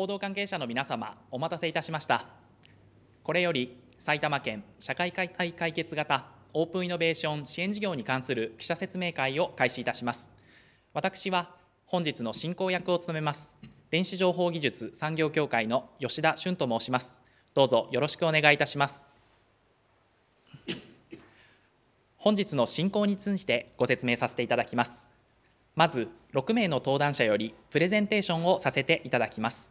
報道関係者の皆様お待たせいたしましたこれより埼玉県社会解体解決型オープンイノベーション支援事業に関する記者説明会を開始いたします私は本日の進行役を務めます電子情報技術産業協会の吉田俊と申しますどうぞよろしくお願いいたします本日の進行についてご説明させていただきますまず6名の登壇者よりプレゼンテーションをさせていただきます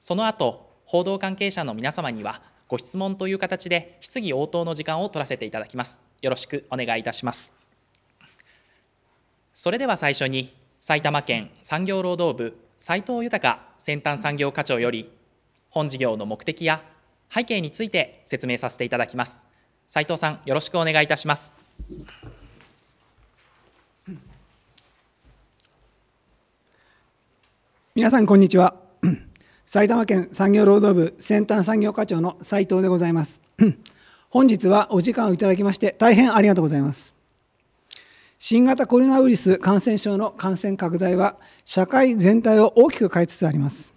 その後報道関係者の皆様にはご質問という形で質疑応答の時間を取らせていただきますよろしくお願いいたしますそれでは最初に埼玉県産業労働部斉藤豊先端産業課長より本事業の目的や背景について説明させていただきます斉藤さんよろしくお願いいたします皆さんこんにちは埼玉県産業労働部先端産業課長の斉藤でございます 本日はお時間をいただきまして大変ありがとうございます新型コロナウイルス感染症の感染拡大は社会全体を大きく変えつつあります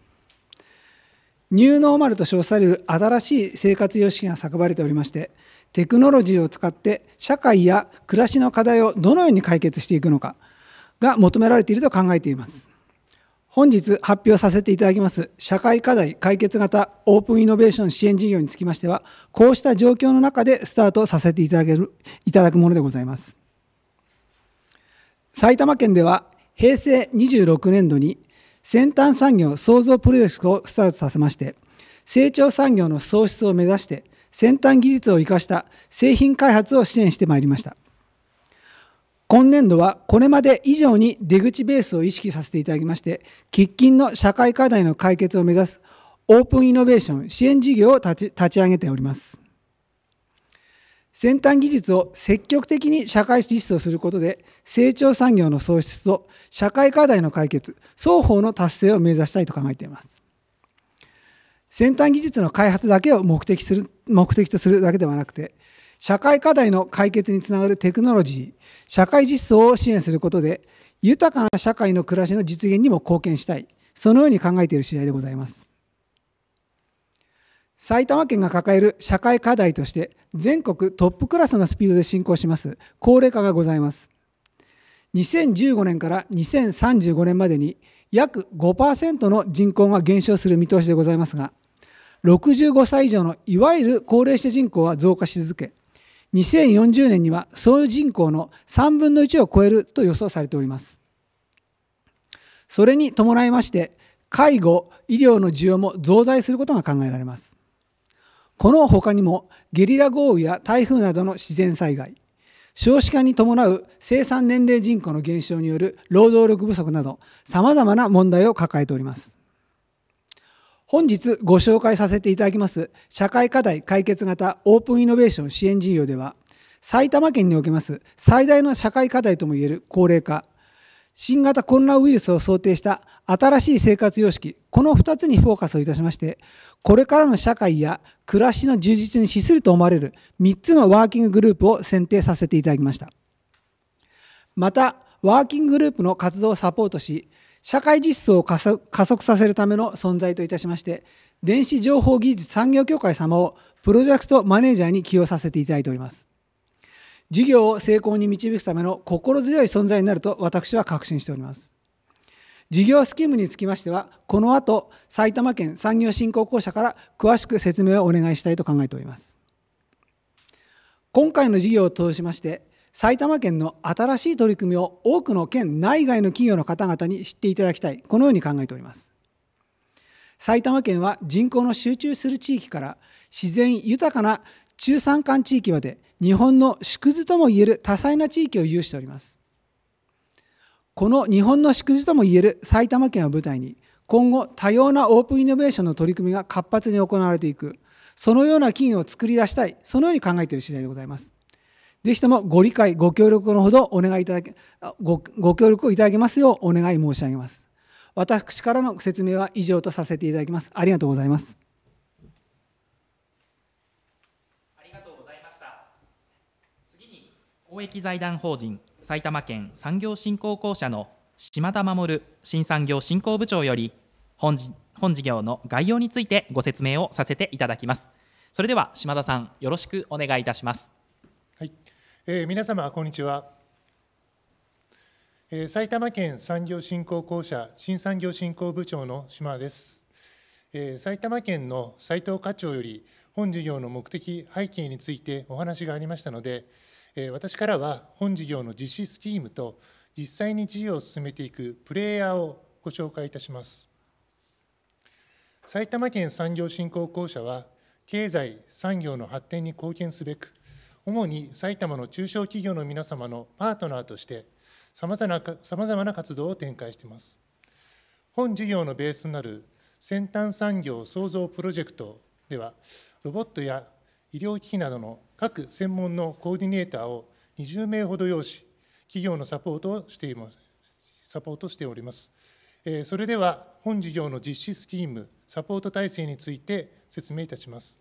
ニューノーマルと称される新しい生活様式が叫ばれておりましてテクノロジーを使って社会や暮らしの課題をどのように解決していくのかが求められていると考えています本日発表させていただきます社会課題解決型オープンイノベーション支援事業につきましては、こうした状況の中でスタートさせていただける、いただくものでございます。埼玉県では平成26年度に先端産業創造プロジェクトをスタートさせまして、成長産業の創出を目指して先端技術を生かした製品開発を支援してまいりました。今年度はこれまで以上に出口ベースを意識させていただきまして、喫緊の社会課題の解決を目指すオープンイノベーション支援事業を立ち上げております。先端技術を積極的に社会実装することで、成長産業の創出と社会課題の解決、双方の達成を目指したいと考えています。先端技術の開発だけを目的する目的とするだけではなくて、社会課題の解決につながるテクノロジー、社会実装を支援することで、豊かな社会の暮らしの実現にも貢献したい、そのように考えている次第でございます。埼玉県が抱える社会課題として、全国トップクラスのスピードで進行します高齢化がございます。2015年から2035年までに約5%の人口が減少する見通しでございますが65歳以上のいわゆる高齢者人口は増加し続け2040年には総人口の3分の1を超えると予想されておりますそれに伴いまして介護医療の需要も増大することが考えられますこの他にもゲリラ豪雨や台風などの自然災害少子化に伴う生産年齢人口の減少による労働力不足などさまざまな問題を抱えております本日ご紹介させていただきます社会課題解決型オープンイノベーション支援事業では埼玉県におけます最大の社会課題ともいえる高齢化新型コロナウイルスを想定した新しい生活様式この2つにフォーカスをいたしましてこれからの社会や暮らしの充実に資すると思われる3つのワーキンググループを選定させていただきましたまたワーキンググループの活動をサポートし社会実装を加速させるための存在といたしまして、電子情報技術産業協会様をプロジェクトマネージャーに起用させていただいております。事業を成功に導くための心強い存在になると私は確信しております。事業スキームにつきましては、この後、埼玉県産業振興公社から詳しく説明をお願いしたいと考えております。今回の事業を通しまして、埼玉県の新しい取り組みを多くの県内外の企業の方々に知っていただきたいこのように考えております埼玉県は人口の集中する地域から自然豊かな中山間地域まで日本の縮図ともいえる多彩な地域を有しておりますこの日本の縮図ともいえる埼玉県を舞台に今後多様なオープンイノベーションの取り組みが活発に行われていくそのような企業を作り出したいそのように考えている次第でございますぜひともご理解、ご協力のほどお願いいただけ、ごご協力をいただけますようお願い申し上げます。私からの説明は以上とさせていただきます。ありがとうございます。ありがとうございました。次に公益財団法人埼玉県産業振興公社の島田守新産業振興部長より本事本事業の概要についてご説明をさせていただきます。それでは島田さんよろしくお願いいたします。えー、皆様こんにちは、えー、埼玉県産業振興公社新産業振興部長の島です、えー、埼玉県の斉藤課長より本事業の目的背景についてお話がありましたので、え私からは本事業の実施スキームと実際に事業を進めていくプレイヤーをご紹介いたします埼玉県産業振興公社は経済産業の発展に貢献すべく主に埼玉の中小企業の皆様のパートナーとしてさまざまな活動を展開しています本事業のベースとなる先端産業創造プロジェクトではロボットや医療機器などの各専門のコーディネーターを20名ほど要し企業のサポートをしていますサポートしておりますそれでは本事業の実施スキームサポート体制について説明いたします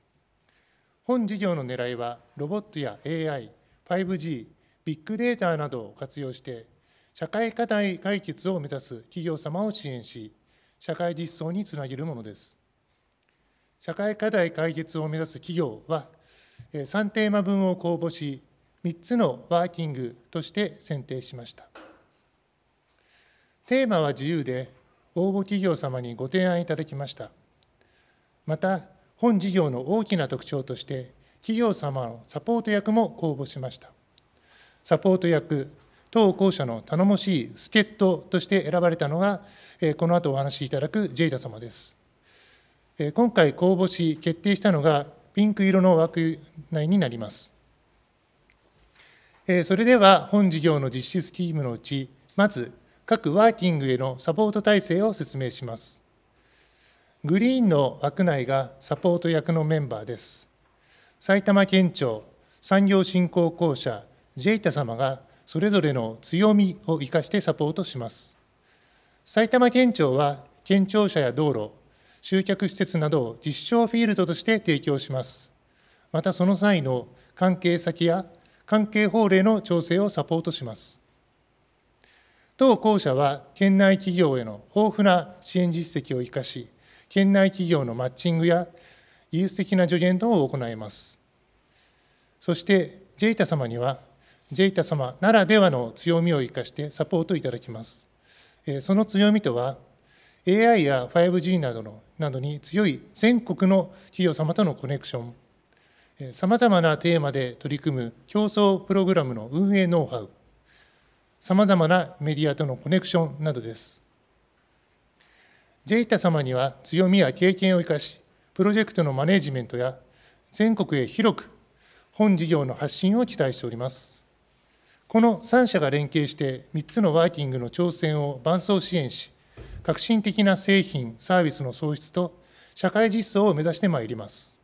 本事業の狙いはロボットや AI、5G、ビッグデータなどを活用して社会課題解決を目指す企業様を支援し社会実装につなげるものです。社会課題解決を目指す企業は3テーマ分を公募し3つのワーキングとして選定しました。テーマは自由で応募企業様にご提案いただきました。また本事業の大きな特徴として企業様のサポート役も公募しましたサポート役当校舎の頼もしい助っ人として選ばれたのがこの後お話しいただくジェイダ様です今回公募し決定したのがピンク色の枠内になりますそれでは本事業の実施スキームのうちまず各ワーキングへのサポート体制を説明しますグリーンの枠内がサポート役のメンバーです。埼玉県庁、産業振興公社、ジェイタ様がそれぞれの強みを生かしてサポートします。埼玉県庁は県庁舎や道路、集客施設などを実証フィールドとして提供します。またその際の関係先や関係法令の調整をサポートします。当校舎は県内企業への豊富な支援実績を生かし、県内企業のマッチングや技術的な助言等を行います。そして、JTA 様には、JTA 様ならではの強みを生かしてサポートいただきます。その強みとは、AI や 5G などのなどに強い全国の企業様とのコネクション、さまざまなテーマで取り組む競争プログラムの運営ノウハウ、さまざまなメディアとのコネクションなどです。ジェイタ様には強みや経験を生かし、プロジェクトのマネジメントや全国へ広く本事業の発信を期待しております。この3社が連携して3つのワーキングの挑戦を伴走支援し、革新的な製品・サービスの創出と社会実装を目指してまいります。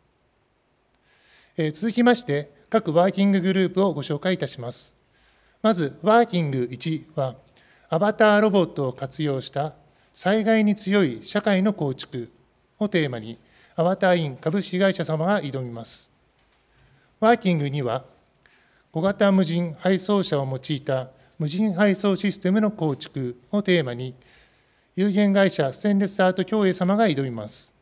えー、続きまして、各ワーキンググループをご紹介いたします。まず、ワーキング1は、アバターロボットを活用した災害に強い社会の構築をテーマに、アワターイン株式会社様が挑みます。ワーキングには、小型無人配送車を用いた無人配送システムの構築をテーマに、有限会社ステンレスアート協営様が挑みます。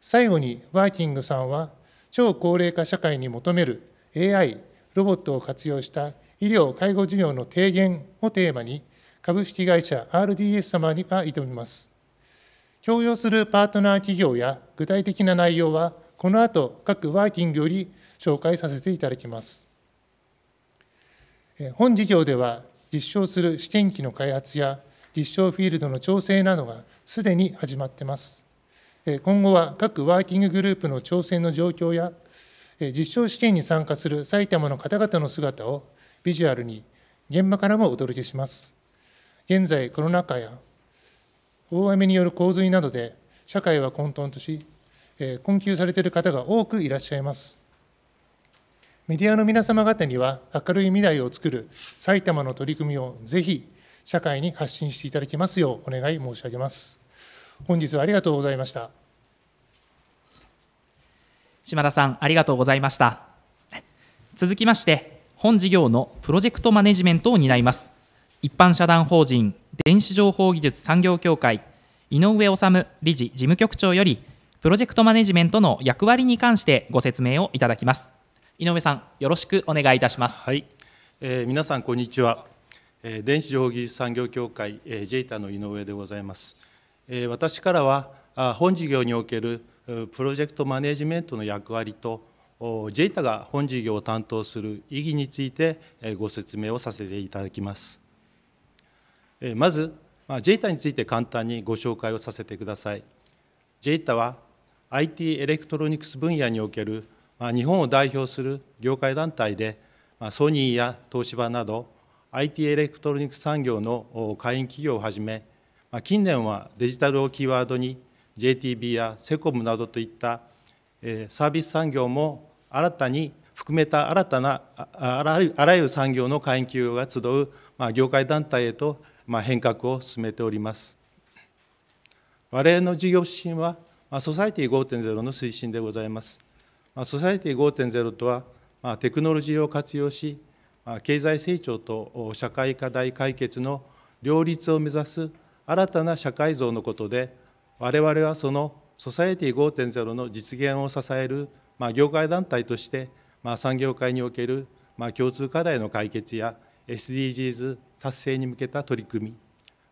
最後に、ワーキングさんは、超高齢化社会に求める AI、ロボットを活用した医療・介護事業の提言をテーマに、株式会社 RDS 様にが挑みます。共用するパートナー企業や具体的な内容は、この後各ワーキングより紹介させていただきます。本事業では、実証する試験機の開発や実証フィールドの調整などがすでに始まっています。今後は各ワーキンググループの調整の状況や、実証試験に参加する埼玉の方々の姿をビジュアルに現場からもお届けします。現在、コロナ禍や大雨による洪水などで社会は混沌とし、困窮されている方が多くいらっしゃいます。メディアの皆様方には明るい未来を作る埼玉の取り組みをぜひ社会に発信していただきますようお願い申し上げます。本日はありがとうございました。島田さんありがとうございました。続きまして本事業のプロジェクトマネジメントを担います一般社団法人電子情報技術産業協会井上治理事事務局長よりプロジェクトマネジメントの役割に関してご説明をいただきます井上さんよろしくお願いいたしますはい、えー、皆さんこんにちは、えー、電子情報技術産業協会、えー、ジェイタの井上でございます、えー、私からはあ本事業におけるプロジェクトマネジメントの役割とジェイタが本事業を担当する意義についてえご説明をさせていただきます。まず、JETA について簡単にご紹介をさせてください。JETA は IT エレクトロニクス分野における日本を代表する業界団体で、ソニーや東芝など、IT エレクトロニクス産業の会員企業をはじめ、近年はデジタルをキーワードに、JTB やセコムなどといったサービス産業も新たに含めた新たなあらゆる産業の会員企業が集う業界団体へとまあ、変革を進めております。我々の事業指針は、まあ、ソサイティ5.0の推進でございます。まあ、ソサイティ5.0とは、まあ、テクノロジーを活用し、まあ、経済成長と社会課題解決の両立を目指す新たな社会像のことで、我々はそのソサエティ5.0の実現を支える、まあ、業界団体として、まあ、産業界における、まあ、共通課題の解決や SDGs 達成に向けた取り組み、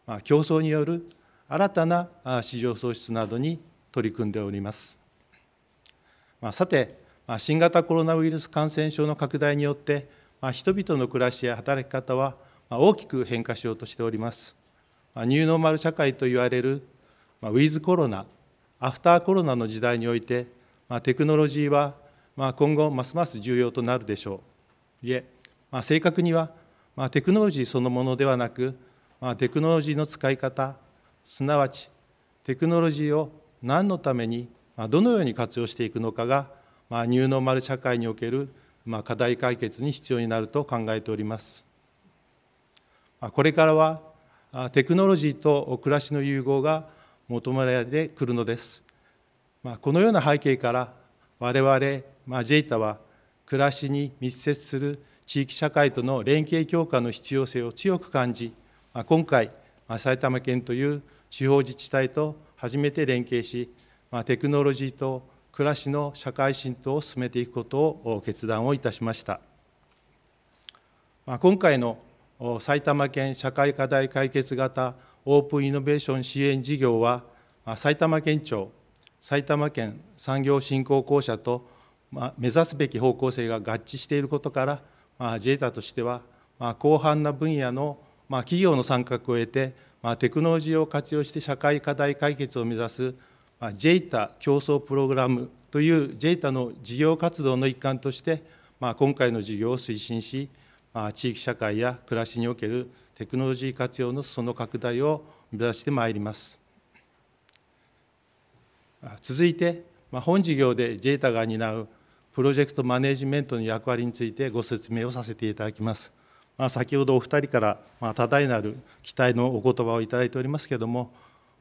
まあ、競争による新たな市場創出などに取り組んでおります。まあ、さて、まあ、新型コロナウイルス感染症の拡大によって、まあ、人々の暮らしや働き方は大きく変化しようとしております。まあ、ニューノーマル社会といわれる、まあ、ウィズコロナ、アフターコロナの時代において、まあ、テクノロジーは、まあ、今後ますます重要となるでしょう。いえ、まあ、正確にはまあ、テクノロジーそのものではなく、まあ、テクノロジーの使い方すなわちテクノロジーを何のために、まあ、どのように活用していくのかが、まあ、ニューノーマル社会における、まあ、課題解決に必要になると考えております。まあ、これからはテクノロジーと暮らしの融合が求められてくるのです。まあ、このような背景から我々、まあ、JETA は暮らしに密接する地域社会との連携強化の必要性を強く感じ、今回、埼玉県という地方自治体と初めて連携し、テクノロジーと暮らしの社会浸透を進めていくことを決断をいたしました。今回の埼玉県社会課題解決型オープンイノベーション支援事業は、埼玉県庁、埼玉県産業振興公社と目指すべき方向性が合致していることから、まあ、ジェイタとしては、まあ、広範な分野の、まあ、企業の参画を得て、まあ、テクノロジーを活用して社会課題解決を目指す、まあ、ジェイタ競争プログラムというジェイタの事業活動の一環として、まあ、今回の事業を推進し、まあ、地域社会や暮らしにおけるテクノロジー活用のその拡大を目指してまいります。続いて、まあ、本事業でジェイタが担うプロジェクトマネジメントの役割についてご説明をさせていただきます。まあ、先ほどお二人から、ま多大なる期待のお言葉をいただいておりますけれども、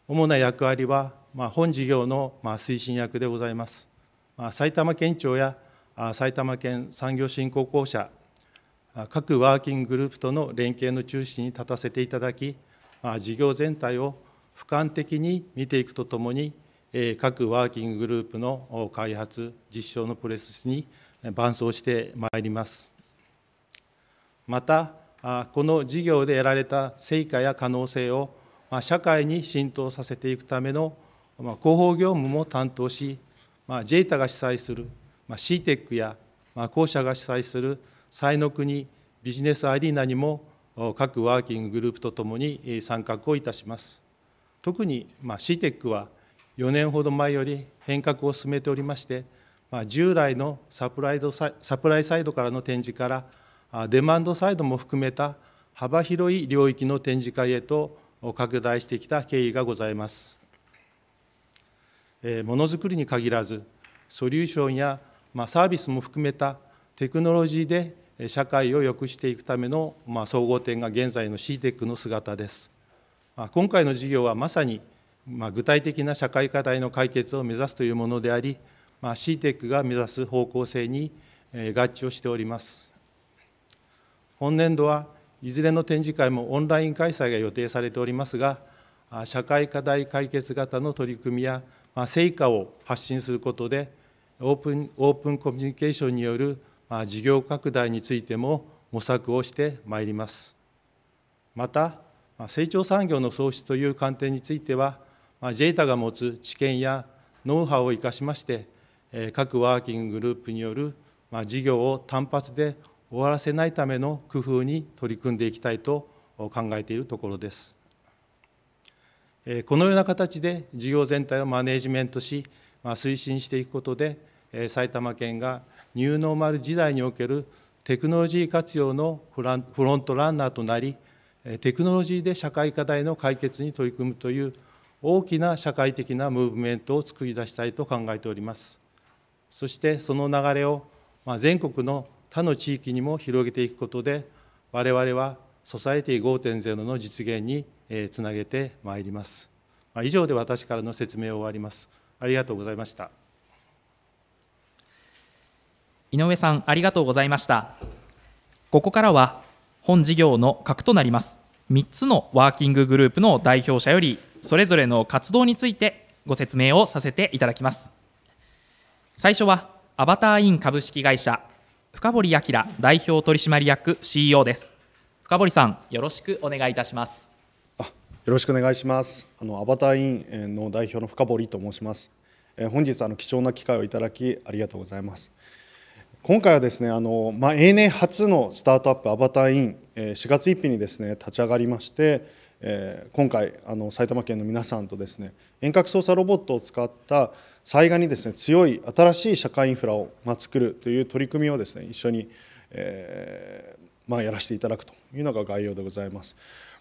主な役割は、ま本事業の、ま推進役でございます。あ、埼玉県庁やあ埼玉県産業振興公社、各ワーキンググループとの連携の中心に立たせていただき、あ、事業全体を俯瞰的に見ていくとともに、各ワーキンググループの開発、実証のプレスに伴走してまいります。また、この事業で得られた成果や可能性を社会に浸透させていくための広報業務も担当し、JETA が主催する CTEC や公社が主催する才の国ビジネスアリーナにも各ワーキンググループとともに参画をいたします。特に CTEC は4年ほど前より変革を進めておりまして、まあ、従来のサプライドササプライサイドからの展示からデマンドサイドも含めた幅広い領域の展示会へと拡大してきた経緯がございます。ものづくりに限らずソリューションや、まあ、サービスも含めたテクノロジーで社会を良くしていくための、まあ、総合点が現在の CTEC の姿です。まあ、今回の事業はまさにまあ、具体的な社会課題の解決を目指すというものであり、まあ、CTEC が目指す方向性に合致をしております。本年度はいずれの展示会もオンライン開催が予定されておりますが、社会課題解決型の取り組みや、まあ、成果を発信することで、オープンオープンコミュニケーションによる、まあ、事業拡大についても模索をしてまいります。また、成長産業の創出という観点については、JETA が持つ知見やノウハウを生かしまして、各ワーキンググループによる事業を単発で終わらせないための工夫に取り組んでいきたいと考えているところです。このような形で事業全体をマネジメントし、推進していくことで、埼玉県がニューノーマル時代におけるテクノロジー活用のフロントランナーとなり、テクノロジーで社会課題の解決に取り組むという大きな社会的なムーブメントを作り出したいと考えております。そしてその流れを全国の他の地域にも広げていくことで、我々はソサエティ5.0の実現につなげてまいります。以上で私からの説明を終わります。ありがとうございました。井上さん、ありがとうございました。ここからは本事業の核となります3つのワーキンググループの代表者よりそれぞれの活動についてご説明をさせていただきます最初はアバターイン株式会社深堀明代表取締役 CEO です深堀さんよろしくお願いいたしますあよろしくお願いしますあのアバターインの代表の深堀と申します本日あの貴重な機会をいただきありがとうございます今回はですねあの、まあ、ANA 初のスタートアップアバターイン4月1日にですね立ち上がりまして、え今回あの埼玉県の皆さんとですね遠隔操作ロボットを使った災害にですね強い新しい社会インフラを、まあ、作るという取り組みをですね一緒に、えーまあ、やらせていただくというのが概要でございます。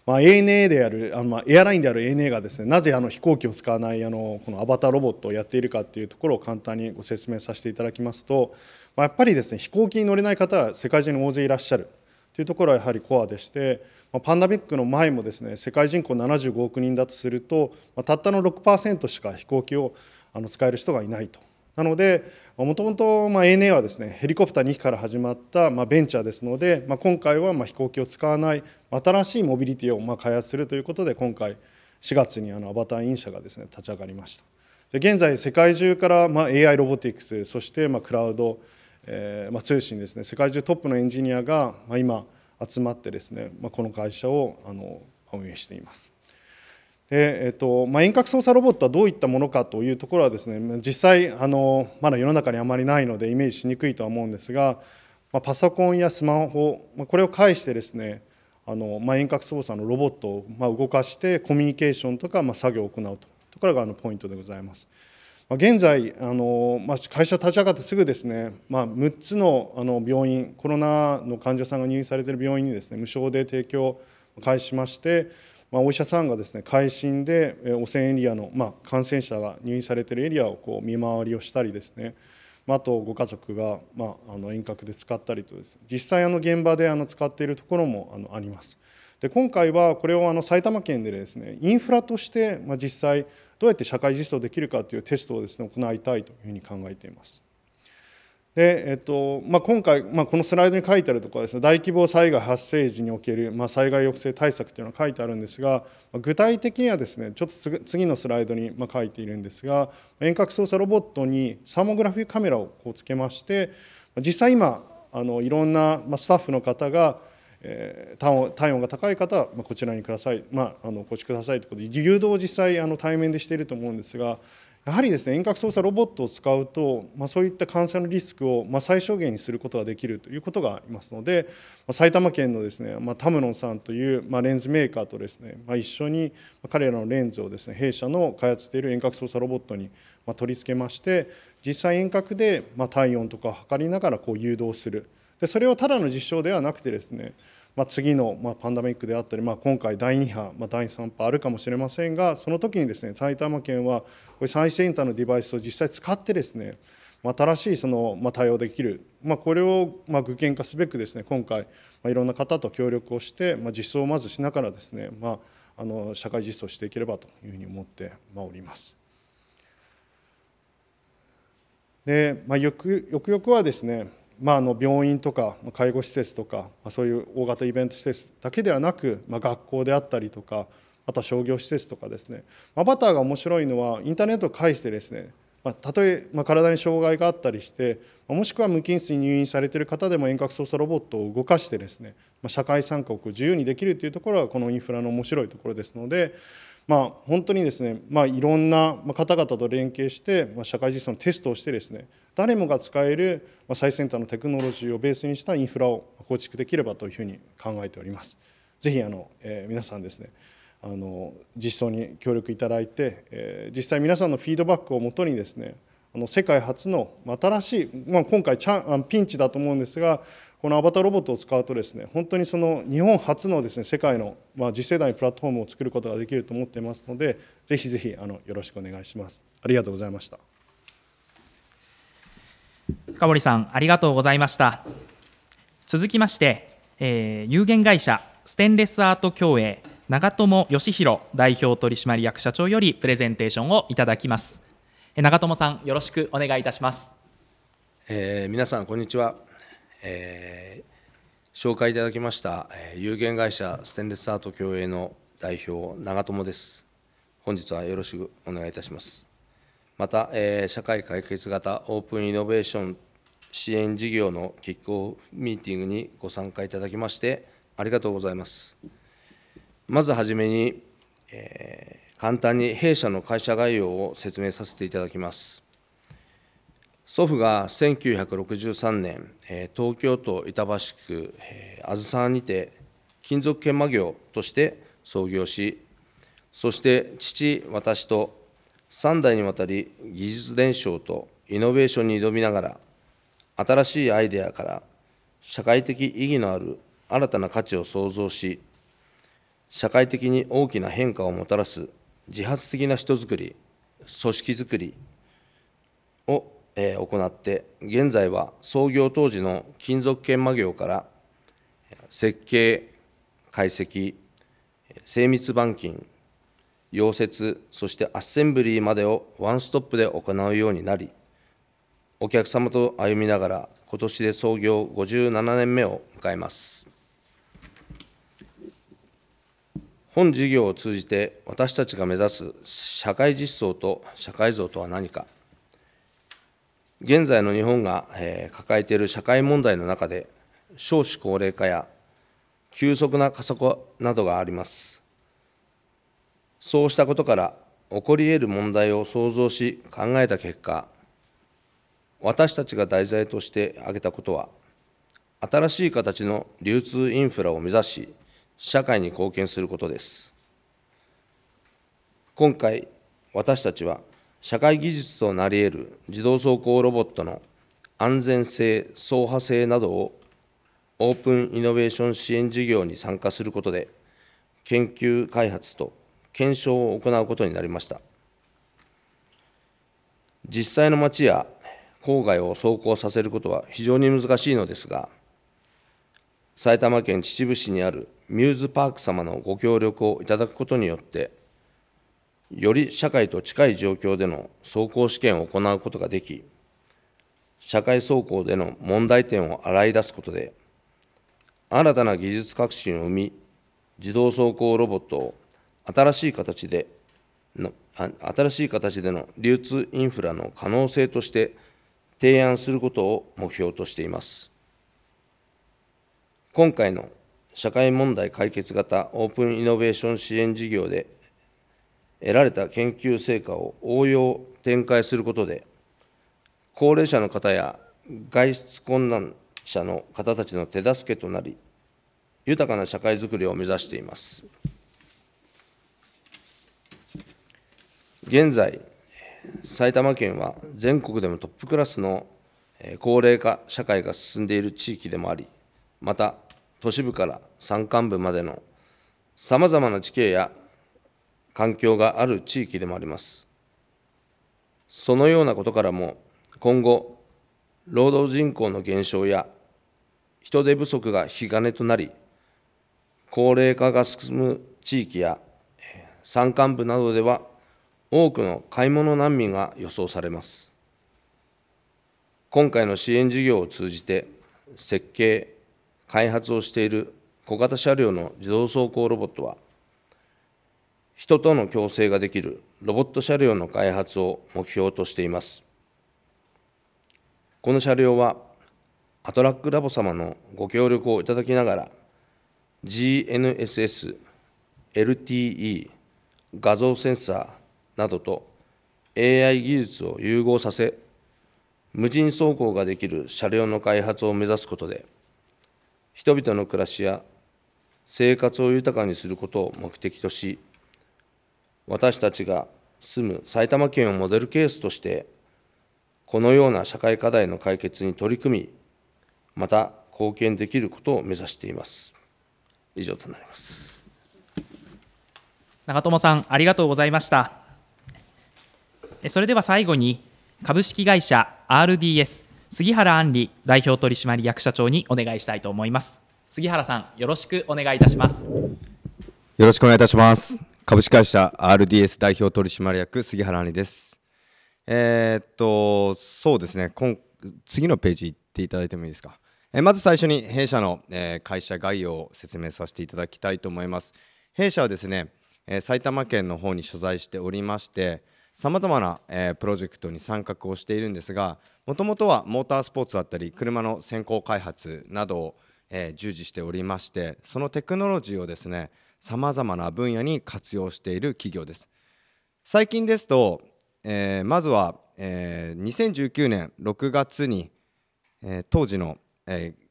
まあ、ANA であるあの、まあ、エアラインである ANA がですねなぜあの飛行機を使わないあのこのアバターロボットをやっているかというところを簡単にご説明させていただきますと、まあ、やっぱりですね飛行機に乗れない方は世界中に大勢いらっしゃるというところはやはりコアでして、まあ、パンダミックの前もですね世界人口75億人だとすると、まあ、たったの6%しか飛行機をあの使える人がいないと。なのでもともと ANA はですねヘリコプター2機から始まったまベンチャーですので、ま今回はま飛行機を使わない新しいモビリティをま開発するということで今回4月にあのアバターイン社がですね立ち上がりました。で現在世界中からま AI ロボティクスそしてまクラウドえーまですね世界中トップのエンジニアが、ま今集まってですね、まこの会社をあの運営しています。でえっとまあ、遠隔操作ロボットはどういったものかというところはですね実際あのまだ世の中にあまりないのでイメージしにくいとは思うんですが、まあ、パソコンやスマホ、まあ、これを介してですねあの、まあ、遠隔操作のロボットを、まあ、動かしてコミュニケーションとか、まあ、作業を行うとところがあのポイントでございます。現在あの、まあ、会社立ち上がってすぐですね、まあ、6つのあの病院コロナの患者さんが入院されている病院にですね無償で提供を開始しまして、まあ、お医者さんがですね会心で汚染エリアの、まあ、感染者が入院されているエリアをこう見回りをしたりですね、あ、あとご家族が、まあ、あの遠隔で使ったりとです、ね、実際あの現場であの使っているところもあのあります。で今回はこれをあの埼玉県でですねインフラとして、まあ、実際どうやって社会実装できるかというテストをですね行いたいというふうに考えています。でえっとまあ、今回、まあ、このスライドに書いてあるところはです、ね、大規模災害発生時における、まあ、災害抑制対策というのが書いてあるんですが、ま具体的にはですねちょっと次のスライドに、ま書いているんですが遠隔操作ロボットにサーモグラフィーカメラをこうつけまして実際今あのいろんな、スタッフの方がえー、体温体温が高い方はこちらにください、まあ、あのお越しくださいということで誘導を実際あの対面でしていると思うんですがやはりですね遠隔操作ロボットを使うと、まあ、そういった感染のリスクを、まあ、最小限にすることができるということがありますので、まあ、埼玉県のですね、まあ、タムロンさんという、まあ、レンズメーカーとですね、まあ、一緒に彼らのレンズをですね弊社の開発している遠隔操作ロボットに、まあ、取り付けまして実際遠隔で、まあ、体温とかを測りながらこう誘導する。でそれをただの実証ではなくてですねまあ、次の、まあ、パンダミックであったり、まあ、今回第2波、まあ、第3波あるかもしれませんがその時にですね埼玉県はこれ最先端のデバイスを実際使ってですね新しいその、まあ、対応できる、まあ、これを、まあ、具現化すべくですね今回、まあ、いろんな方と協力をして、まあ、実装をまずしながらですね、まあ、あの社会実装していければというふうに思って、まあ、おります。でまあ、よくよくよくはですねまあ、あの病院とか介護施設とかそういう大型イベント施設だけではなく、まあ、学校であったりとかあとは商業施設とかですねアバターが面白いのはインターネットを介してですねまあ、たとえ、まあ、体に障害があったりしてもしくは無菌室に入院されている方でも遠隔操作ロボットを動かしてですね、まあ、社会参画を自由にできるというところがこのインフラの面白いところですので、まあ、本当にですね、まあ、いろんな方々と連携して、まあ、社会実装のテストをしてですね誰もが使える最先端のテクノロジーをベースにしたインフラを構築できればというふうに考えております。ぜひあの、えー、皆さんですねあの実装に協力いただいて、えー、実際皆さんのフィードバックをもとにですねあの世界初の新しい、まあ、今回チャンピンチだと思うんですがこのアバターロボットを使うとですね本当にその日本初のですね世界の、まあ、次世代プラットフォームを作ることができると思っていますのでぜひぜひあのよろしくお願いしますありがとうございました深堀さんありがとうございました続きまして、えー、有限会社ステンレスアート協栄長友義弘代表取締役社長よりプレゼンテーションをいただきます長友さんよろしくお願いいたします、えー、皆さんこんにちはえー、紹介いただきました、え有限会社ステンレスアート共栄の代表長友です本日はよろしくお願いいたしますまた、えー、社会解決型オープンイノベーション支援事業のキックオフミーティングにご参加いただきましてありがとうございますまずはじめに、えー、簡単に弊社の会社概要を説明させていただきます祖父が1963年、東京都板橋区あずさにて金属研磨業として創業し、そして父、私と3代にわたり技術伝承とイノベーションに挑みながら、新しいアイデアから社会的意義のある新たな価値を創造し、社会的に大きな変化をもたらす自発的な人づくり、組織づくりをえ行って現在は創業当時の金属研磨業から設計解析精密板金溶接そしてアッセンブリーまでをワンストップで行うようになりお客様と歩みながら今年で創業57年目を迎えます本事業を通じて私たちが目指す社会実装と社会像とは何か現在の日本が、抱えている社会問題の中で、少子高齢化や急速な加速などがあります。そうしたことから、起こり得る問題を想像し考えた結果、私たちが題材として挙げたことは、新しい形の流通インフラを目指し、社会に貢献することです。今回、私たちは社会技術となり得る自動走行ロボットの安全性、走破性などをオープンイノベーション支援事業に参加することで、研究開発と検証を行うことになりました。実際の街や郊外を走行させることは非常に難しいのですが、埼玉県秩父市にあるミューズパーク様のご協力をいただくことによって、より社会と近い状況での走行試験を行うことができ、社会走行での問題点を洗い出すことで、新たな技術革新を生み、自動走行ロボットを新しい形での新しい形での流通インフラの可能性として提案することを目標としています。今回の社会問題解決型オープンイノベーション支援事業で得られた研究成果を応用展開することで高齢者の方や外出困難者の方たちの手助けとなり豊かな社会づくりを目指しています現在埼玉県は全国でもトップクラスの高齢化社会が進んでいる地域でもありまた都市部から山間部までのさまざまな地形や環境がある地域でもあります。そのようなことからも、今後、労働人口の減少や人手不足が引き金となり、高齢化が進む地域や山間部などでは、多くの買い物難民が予想されます。今回の支援事業を通じて、設計、開発をしている小型車両の自動走行ロボットは、人との共生ができるロボット車両の開発を目標としています。この車両は、アトラックラボ様のご協力をいただきながら、GNSS、LTE、画像センサーなどと AI 技術を融合させ、無人走行ができる車両の開発を目指すことで、人々の暮らしや生活を豊かにすることを目的とし、私たちが住む埼玉県をモデルケースとして、このような社会課題の解決に取り組み、また貢献できることを目指しています。以上となります。長友さん、ありがとうございました。それでは最後に、株式会社 RDS 杉原安里代表取締役社長にお願いしたいと思います杉原さんよろしくお願いいたしますよろしくお願いいたします株式会社 RDS 代表取締役杉原兄です。えー、っと、そうですね、今次のページ行っていただいてもいいですか。えまず最初に弊社の、え会社概要を説明させていただきたいと思います。弊社はですね、え埼玉県の方に所在しておりまして、さまざまな、えプロジェクトに参画をしているんですが、もともとはモータースポーツだったり、車の先行開発などを、え従事しておりまして、そのテクノロジーをですね、さまざまな分野に活用している企業です最近ですと、えー、まずは、えー、2019年6月に、えー、当時の、えー、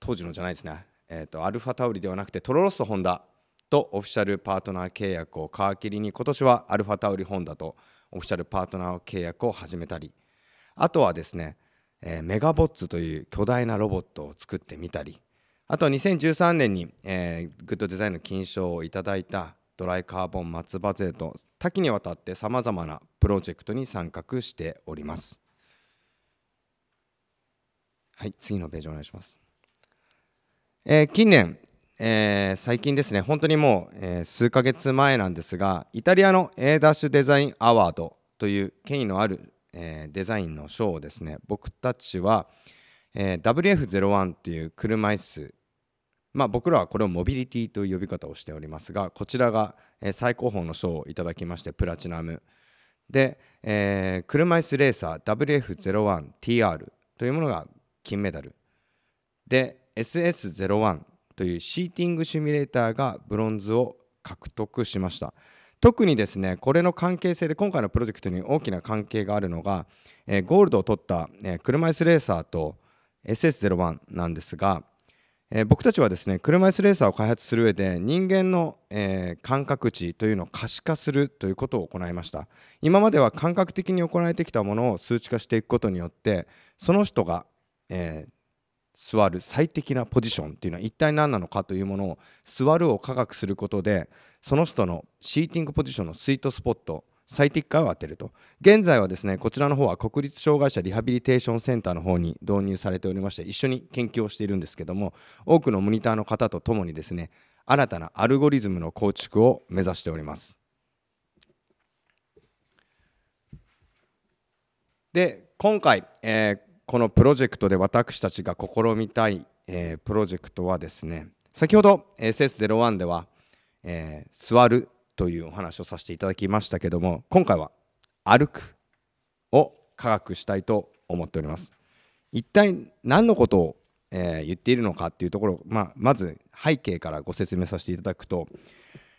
当時のじゃないですね、えーと、アルファタウリではなくてトロロッソホンダとオフィシャルパートナー契約を皮切りに今年はアルファタウリホンダとオフィシャルパートナー契約を始めたりあとはですね、えー、メガボッツという巨大なロボットを作ってみたりあとは2013年に、えー、グッドデザインの金賞をいただいたドライカーボン松葉勢と多岐にわたってさまざまなプロジェクトに参画しております。はい、次のページお願いします。えー、近年、えー、最近ですね、本当にもう、えー、数ヶ月前なんですが、イタリアの A ダッシュデザインアワードという権威のある、えー、デザインの賞をですね、僕たちは、えー、WF01 という車椅子まあ、僕らはこれをモビリティという呼び方をしておりますがこちらが最高峰の賞をいただきましてプラチナムで、えー、車椅子レーサー WF01TR というものが金メダルで SS01 というシーティングシミュレーターがブロンズを獲得しました特にですねこれの関係性で今回のプロジェクトに大きな関係があるのが、えー、ゴールドを取った、えー、車椅子レーサーと SS01 なんですがえー、僕たちはですね車椅子レーサーを開発する上で人間の、えー、感覚値というのを可視化するということを行いました今までは感覚的に行われてきたものを数値化していくことによってその人が、えー、座る最適なポジションというのは一体何なのかというものを座るを科学することでその人のシーティングポジションのスイートスポット最適化を当てると現在はですねこちらの方は国立障害者リハビリテーションセンターの方に導入されておりまして一緒に研究をしているんですけども多くのモニターの方とともにですね新たなアルゴリズムの構築を目指しておりますで今回、えー、このプロジェクトで私たちが試みたい、えー、プロジェクトはですね先ほど SS01 では、えー、座るというお話をさせていただきましたけども今回は「歩く」を科学したいと思っております一体何のことを、えー、言っているのかっていうところ、まあ、まず背景からご説明させていただくと、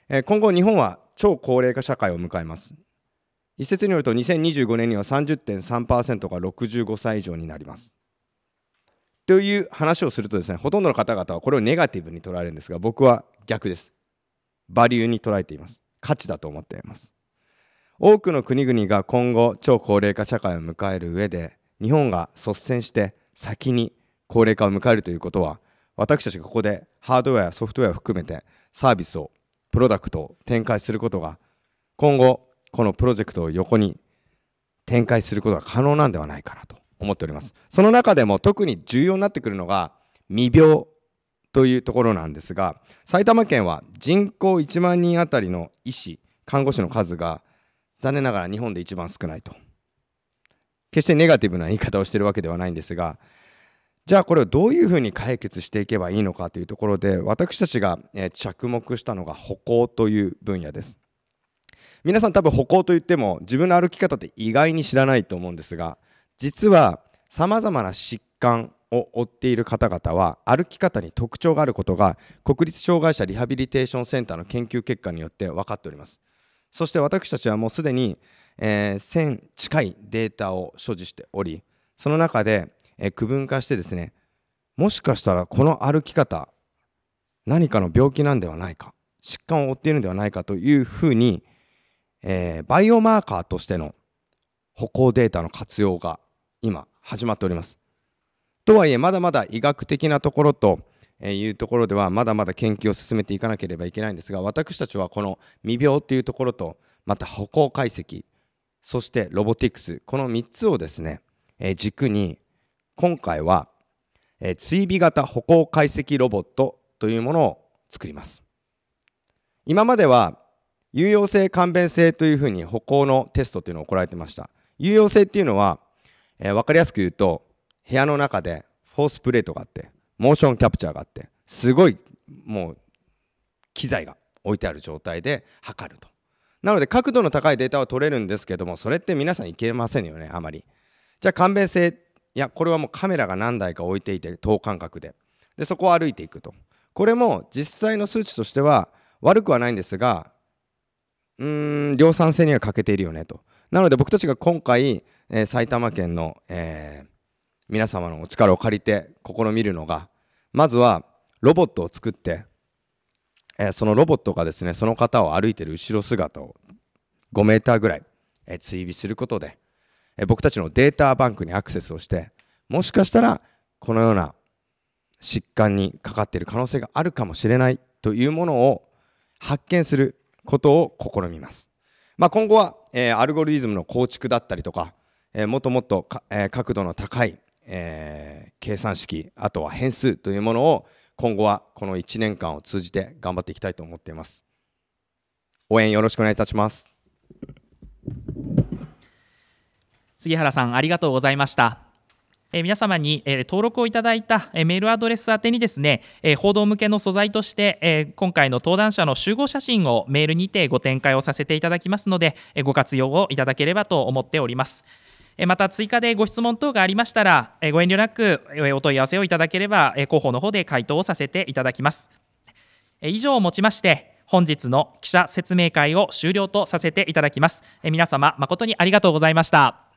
えー、今後日本は超高齢化社会を迎えます一説によると2025年には30.3%が65歳以上になりますという話をするとですねほとんどの方々はこれをネガティブに捉えるんですが僕は逆ですバリューに捉えています価値だと思っています多くの国々が今後超高齢化社会を迎える上で日本が率先して先に高齢化を迎えるということは私たちがここでハードウェアソフトウェアを含めてサービスをプロダクトを展開することが今後このプロジェクトを横に展開することが可能なんではないかなと思っておりますその中でも特に重要になってくるのが未病というところなんですが埼玉県は人口1万人あたりの医師看護師の数が残念ながら日本で一番少ないと決してネガティブな言い方をしてるわけではないんですがじゃあこれをどういうふうに解決していけばいいのかというところで私たちが着目したのが歩行という分野です皆さん多分歩行といっても自分の歩き方って意外に知らないと思うんですが実はさまざまな疾患を追っている方々は歩き方に特徴があることが国立障害者リハビリテーションセンターの研究結果によって分かっておりますそして私たちはもうすでに、えー、1000近いデータを所持しておりその中で、えー、区分化してですねもしかしたらこの歩き方何かの病気なんではないか疾患を負っているのではないかというふうに、えー、バイオマーカーとしての歩行データの活用が今始まっておりますとはいえ、まだまだ医学的なところと、えいうところでは、まだまだ研究を進めていかなければいけないんですが、私たちはこの未病というところと、また歩行解析、そしてロボティクス、この3つをですね、え軸に、今回は、え追尾型歩行解析ロボットというものを作ります。今までは有用性勘弁性というふうに歩行のテストというのを行われてました有用性っていうのは、え分かりやすく言うと部屋の中でフォースプレートがあってモーションキャプチャーがあってすごいもう機材が置いてある状態で測るとなので角度の高いデータは取れるんですけどもそれって皆さんいけませんよねあまりじゃあ勘弁性いやこれはもうカメラが何台か置いていて等間隔ででそこを歩いていくとこれも実際の数値としては悪くはないんですがうーん量産性には欠けているよねとなので僕たちが今回、えー、埼玉県の、えー、皆様のお力を借りて試みるのが、まずはロボットを作って、えー、そのロボットがですね、その方を歩いている後ろ姿を5メーターぐらい、えー、追尾することで、えー、僕たちのデータバンクにアクセスをして、もしかしたらこのような疾患にかかっている可能性があるかもしれないというものを発見することを試みます。まあ、今後は、えー、アルゴリズムの構築だったりとか、えー、もっともっとえー、角度の高いえー、計算式あとは変数というものを今後はこの1年間を通じて頑張っていきたいと思っています応援よろしくお願いいたします杉原さんありがとうございましたえ皆様に、え登録をいただいた、えメールアドレス宛てにですね、え報道向けの素材として、え今回の登壇者の集合写真をメールにてご展開をさせていただきますので、えご活用をいただければと思っております。また追加でご質問等がありましたらご遠慮なくお問い合わせをいただければ広報の方で回答をさせていただきます以上をもちまして本日の記者説明会を終了とさせていただきます皆様誠にありがとうございました